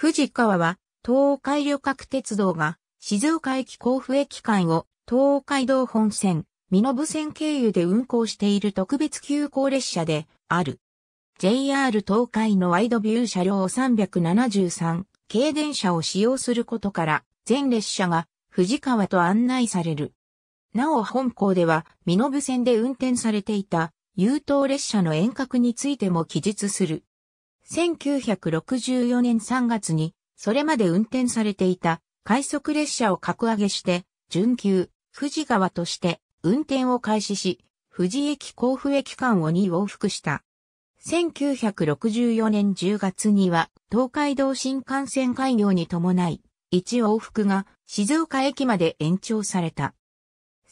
藤川は、東海旅客鉄道が、静岡駅甲府駅間を、東海道本線、身延線経由で運行している特別急行列車で、ある。JR 東海のワイドビュー車両373、軽電車を使用することから、全列車が、藤川と案内される。なお本校では、身延線で運転されていた、優等列車の遠隔についても記述する。1964年3月に、それまで運転されていた快速列車を格上げして、準急、富士川として運転を開始し、富士駅甲府駅間を2往復した。1964年10月には、東海道新幹線開業に伴い、1往復が静岡駅まで延長された。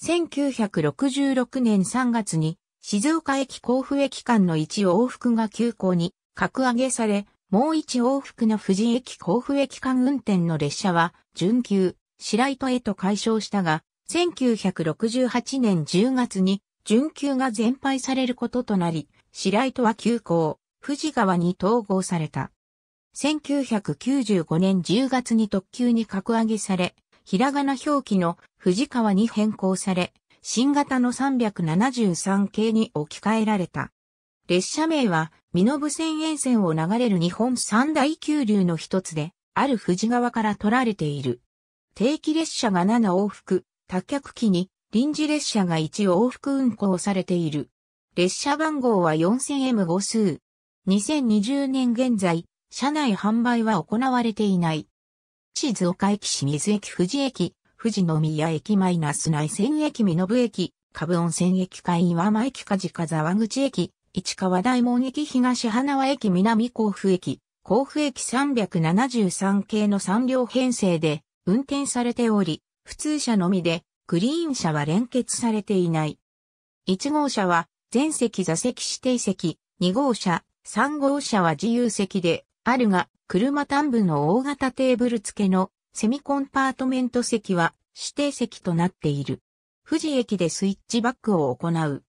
1966年3月に静岡駅甲府駅間の1往復が休校に格上げされ、もう一往復の富士駅甲府駅間運転の列車は、準急、白糸へと解消したが、1968年10月に、準急が全廃されることとなり、白糸は急行、富士川に統合された。1995年10月に特急に格上げされ、ひらがな表記の富士川に変更され、新型の373系に置き換えられた。列車名は身延線沿線を流れる日本三大急流の一つで、ある富士川から取られている。定期列車が7往復、多脚機に臨時列車が1往復運行されている。列車番号は 4000M 5数。2020年現在、車内販売は行われていない。静岡駅清水駅富士駅、富士宮駅マイナス内線駅身延駅、株温泉駅か岩間駅か地か口駅、市川大門駅東花輪駅南甲府駅、甲府駅373系の3両編成で運転されており、普通車のみで、グリーン車は連結されていない。1号車は全席座席指定席、2号車、3号車は自由席で、あるが、車端部の大型テーブル付けのセミコンパートメント席は指定席となっている。富士駅でスイッチバックを行う。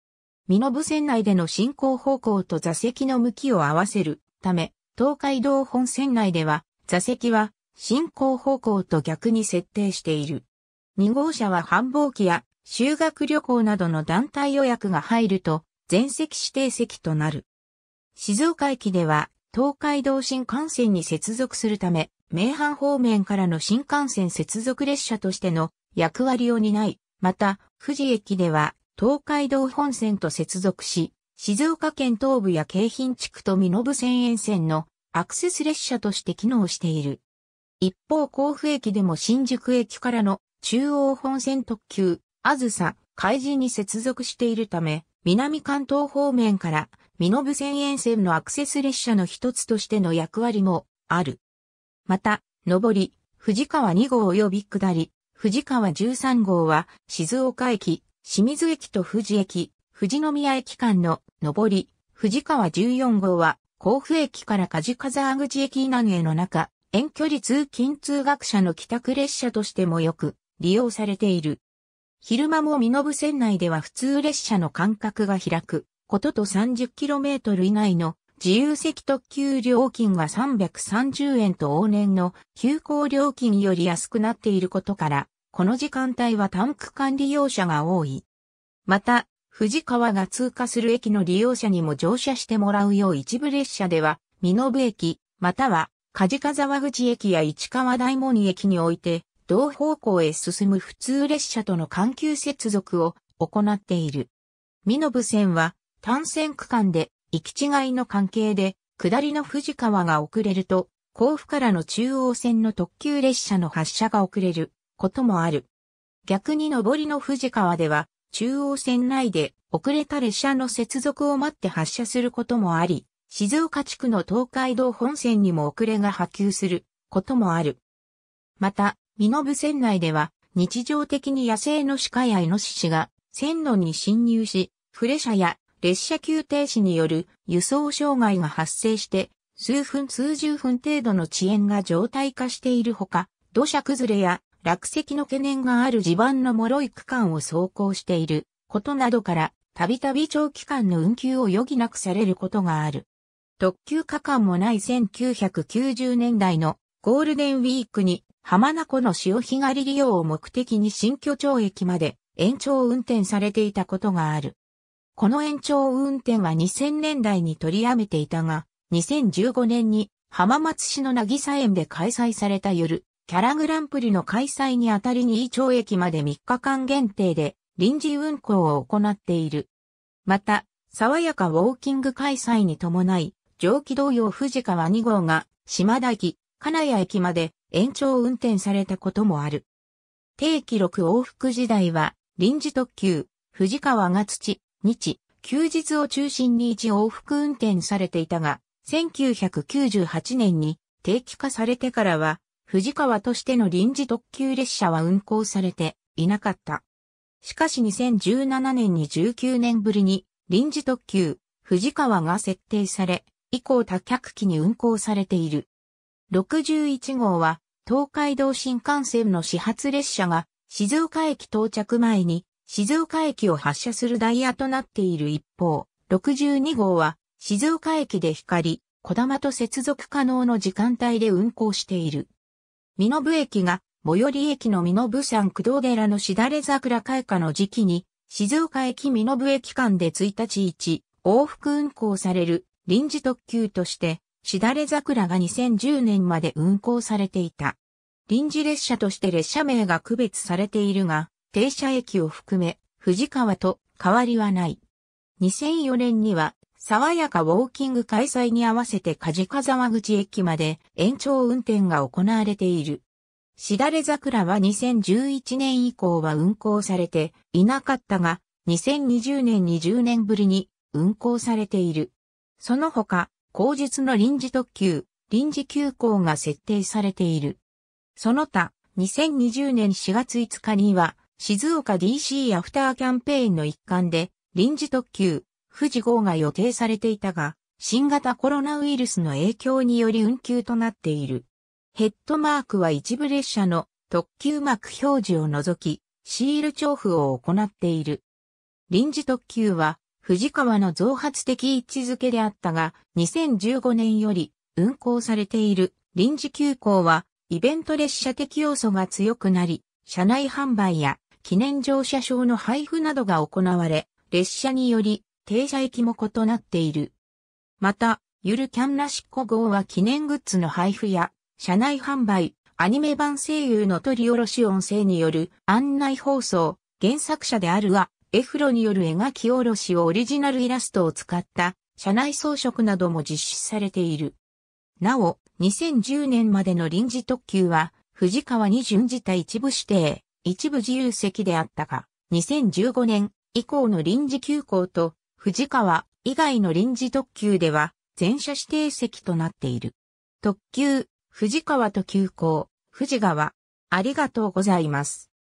身延線内での進行方向と座席の向きを合わせるため、東海道本線内では、座席は進行方向と逆に設定している。2号車は繁忙期や修学旅行などの団体予約が入ると、全席指定席となる。静岡駅では、東海道新幹線に接続するため、名阪方面からの新幹線接続列車としての役割を担い、また、富士駅では東海道本線と接続し、静岡県東部や京浜地区と身延線沿線のアクセス列車として機能している。一方甲府駅でも新宿駅からの中央本線特急、あずさ、海事に接続しているため、南関東方面から身延線沿線のアクセス列車の一つとしての役割もある。また、上り、藤川2号及び下り、藤川13号は静岡駅、清水駅と富士駅、富士宮駅間の上り、富士川14号は、甲府駅から梶風川口駅南への中、遠距離通勤通学者の帰宅列車としてもよく利用されている。昼間も身延線内では普通列車の間隔が開くことと 30km 以内の自由席特急料金が330円と往年の急行料金より安くなっていることから、この時間帯はタンク間利用者が多い。また、藤川が通過する駅の利用者にも乗車してもらうよう一部列車では、美濃部駅、または、梶川沢口駅や市川大門駅において、同方向へ進む普通列車との緩急接続を行っている。美濃部線は、単線区間で、行き違いの関係で、下りの藤川が遅れると、甲府からの中央線の特急列車の発車が遅れる。こともある。逆に上りの富士川では、中央線内で遅れた列車の接続を待って発車することもあり、静岡地区の東海道本線にも遅れが波及することもある。また、身延線内では、日常的に野生の鹿やイノシシが線路に侵入し、フレ車や列車急停止による輸送障害が発生して、数分数十分程度の遅延が常態化しているほか、土砂崩れや落石の懸念がある地盤の脆い区間を走行していることなどから、たびたび長期間の運休を余儀なくされることがある。特急区間もない1990年代のゴールデンウィークに浜名湖の潮干狩り利用を目的に新居町駅まで延長運転されていたことがある。この延長運転は2000年代に取りやめていたが、2015年に浜松市の渚園で開催された夜、キャラグランプリの開催にあたりに町駅まで3日間限定で臨時運行を行っている。また、爽やかウォーキング開催に伴い、上気同様藤川2号が島田駅、金谷駅まで延長運転されたこともある。定期6往復時代は、臨時特急、藤川が土、日、休日を中心に一往復運転されていたが、1998年に定期化されてからは、藤川としての臨時特急列車は運行されていなかった。しかし2017年に19年ぶりに臨時特急藤川が設定され、以降多客機に運行されている。61号は東海道新幹線の始発列車が静岡駅到着前に静岡駅を発車するダイヤとなっている一方、62号は静岡駅で光、小玉と接続可能の時間帯で運行している。身延駅が、最寄り駅の身延山駆動寺のしだれ桜開花の時期に、静岡駅身延駅間で1日1往復運行される臨時特急として、しだれ桜が2010年まで運行されていた。臨時列車として列車名が区別されているが、停車駅を含め、藤川と変わりはない。2004年には爽やかウォーキング開催に合わせて梶川沢口駅まで延長運転が行われている。しだれ桜は2011年以降は運行されていなかったが、2020年2 0年ぶりに運行されている。その他、後日の臨時特急、臨時急行が設定されている。その他、2020年4月5日には、静岡 DC アフターキャンペーンの一環で、臨時特急、富士号が予定されていたが、新型コロナウイルスの影響により運休となっている。ヘッドマークは一部列車の特急幕表示を除き、シール調布を行っている。臨時特急は、富士川の増発的位置づけであったが、2015年より運行されている臨時急行は、イベント列車的要素が強くなり、車内販売や記念乗車証の配布などが行われ、列車により停車駅も異なっている。また、ゆるキャンラしっこ号は記念グッズの配布や、車内販売、アニメ版声優の取り下ろし音声による案内放送、原作者であるは、エフロによる描き下ろしをオリジナルイラストを使った車内装飾なども実施されている。なお、2010年までの臨時特急は、藤川に準じた一部指定、一部自由席であったが、2015年以降の臨時休校と藤川以外の臨時特急では、全車指定席となっている。特急、藤川と急行、藤川、ありがとうございます。